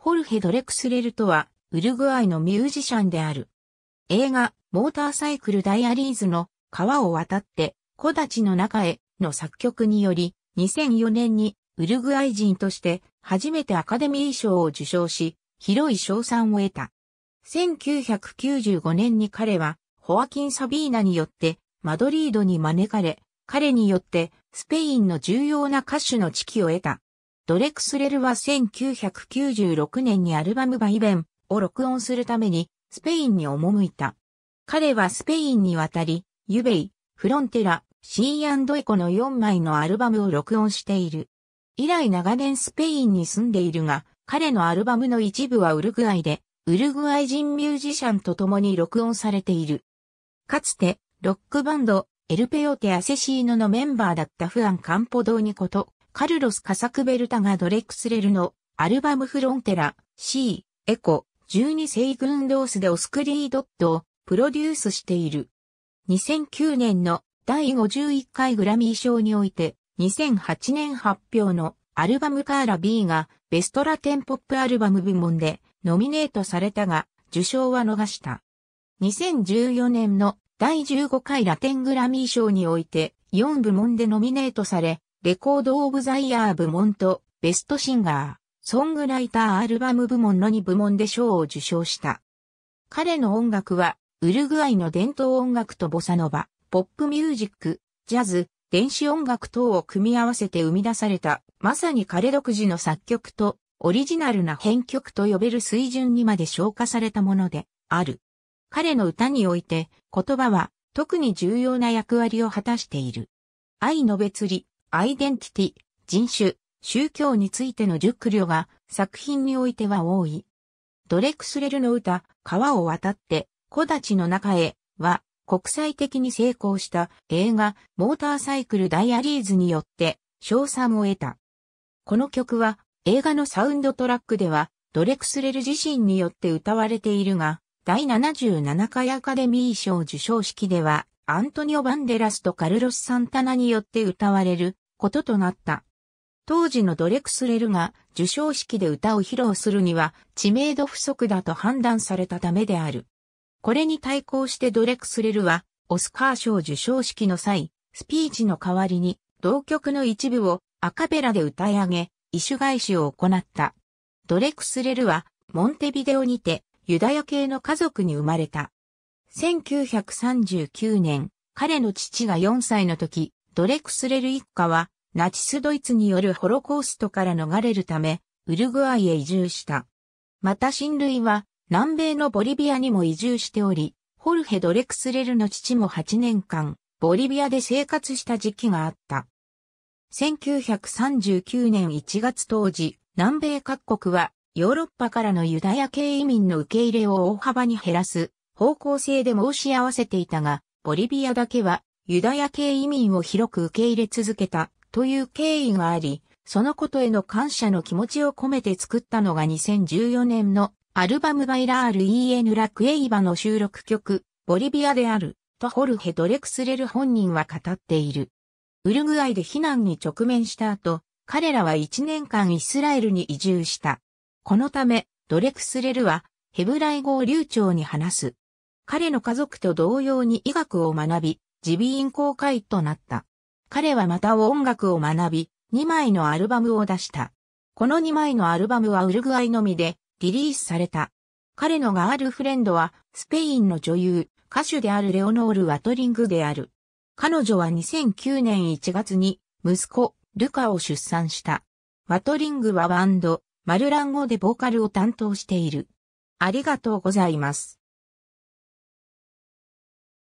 ホルヘ・ドレクスレルとは、ウルグアイのミュージシャンである。映画、モーターサイクル・ダイアリーズの川を渡って、木立の中への作曲により、2004年にウルグアイ人として初めてアカデミー賞を受賞し、広い賞賛を得た。1995年に彼は、ホアキン・サビーナによって、マドリードに招かれ、彼によって、スペインの重要な歌手の地位を得た。ドレクスレルは1996年にアルバムバイベンを録音するためにスペインに赴いた。彼はスペインに渡り、ユベイ、フロンテラ、シーエコの4枚のアルバムを録音している。以来長年スペインに住んでいるが、彼のアルバムの一部はウルグアイで、ウルグアイ人ミュージシャンと共に録音されている。かつて、ロックバンド、エルペオテ・アセシーノのメンバーだったフアン・カンポドーニこと、カルロス・カサクベルタがドレクスレルのアルバムフロンテラ C エコ12世軍ロースでオスクリードットをプロデュースしている。2009年の第51回グラミー賞において2008年発表のアルバムカーラ B がベストラテンポップアルバム部門でノミネートされたが受賞は逃した。2014年の第15回ラテングラミー賞において4部門でノミネートされレコード・オブ・ザ・イヤー部門と、ベストシンガー、ソングライター・アルバム部門の2部門で賞を受賞した。彼の音楽は、ウルグアイの伝統音楽とボサノバ、ポップミュージック、ジャズ、電子音楽等を組み合わせて生み出された、まさに彼独自の作曲と、オリジナルな編曲と呼べる水準にまで昇華されたもので、ある。彼の歌において、言葉は、特に重要な役割を果たしている。愛の別離、アイデンティティ、人種、宗教についての熟慮が作品においては多い。ドレクスレルの歌、川を渡って、木立の中へ、は、国際的に成功した映画、モーターサイクルダイアリーズによって、賞賛を得た。この曲は、映画のサウンドトラックでは、ドレクスレル自身によって歌われているが、第77回アカデミー賞受賞式では、アントニオ・バンデラスとカルロス・サンタナによって歌われることとなった。当時のドレクスレルが受賞式で歌を披露するには知名度不足だと判断されたためである。これに対抗してドレクスレルはオスカー賞受賞式の際、スピーチの代わりに同曲の一部をアカペラで歌い上げ、異種返しを行った。ドレクスレルはモンテビデオにてユダヤ系の家族に生まれた。1939年、彼の父が4歳の時、ドレクスレル一家は、ナチスドイツによるホロコーストから逃れるため、ウルグアイへ移住した。また親類は、南米のボリビアにも移住しており、ホルヘ・ドレクスレルの父も8年間、ボリビアで生活した時期があった。1939年1月当時、南米各国はヨーロッパからのユダヤ系移民の受け入れを大幅に減らす方向性で申し合わせていたが、ボリビアだけはユダヤ系移民を広く受け入れ続けたという経緯があり、そのことへの感謝の気持ちを込めて作ったのが2014年のアルバムバイラールイエヌ・ラクエイバの収録曲、ボリビアである、とホルヘ・ドレクスレル本人は語っている。ウルグアイで避難に直面した後、彼らは1年間イスラエルに移住した。このため、ドレクスレルは、ヘブライ語を流暢に話す。彼の家族と同様に医学を学び、自備員公開となった。彼はまた音楽を学び、2枚のアルバムを出した。この2枚のアルバムはウルグアイのみでリリースされた。彼のガールフレンドはスペインの女優、歌手であるレオノール・ワトリングである。彼女は2009年1月に息子、ルカを出産した。ワトリングはバンド、マルラン語でボーカルを担当している。ありがとうございます。